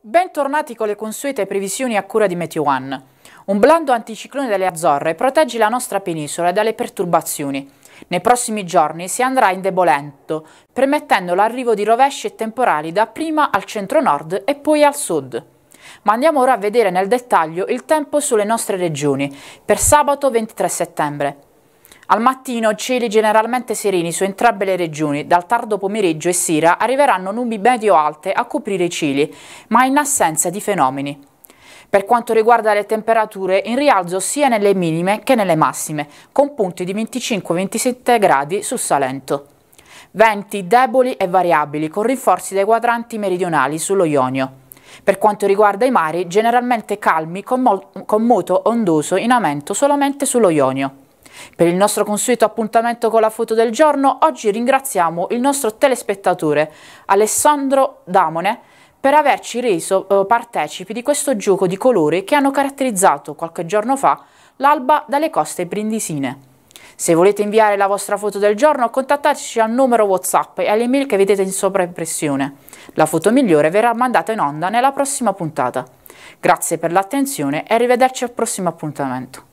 Bentornati con le consuete previsioni a cura di Meteo One. Un blando anticiclone delle Azzorre protegge la nostra penisola dalle perturbazioni. Nei prossimi giorni si andrà indebolendo, permettendo l'arrivo di rovesci e temporali dapprima al centro-nord e poi al sud. Ma andiamo ora a vedere nel dettaglio il tempo sulle nostre regioni per sabato 23 settembre. Al mattino cieli generalmente sereni su entrambe le regioni, dal tardo pomeriggio e sera arriveranno nubi medio-alte a coprire i cieli, ma in assenza di fenomeni. Per quanto riguarda le temperature, in rialzo sia nelle minime che nelle massime, con punti di 25-27 gradi su Salento. Venti deboli e variabili, con rinforzi dei quadranti meridionali sullo Ionio. Per quanto riguarda i mari, generalmente calmi con, con moto ondoso in aumento solamente sullo Ionio. Per il nostro consueto appuntamento con la foto del giorno, oggi ringraziamo il nostro telespettatore Alessandro Damone per averci reso eh, partecipi di questo gioco di colori che hanno caratterizzato qualche giorno fa l'alba dalle coste brindisine. Se volete inviare la vostra foto del giorno, contattateci al numero WhatsApp e all'email che vedete in sovraimpressione. La foto migliore verrà mandata in onda nella prossima puntata. Grazie per l'attenzione e arrivederci al prossimo appuntamento.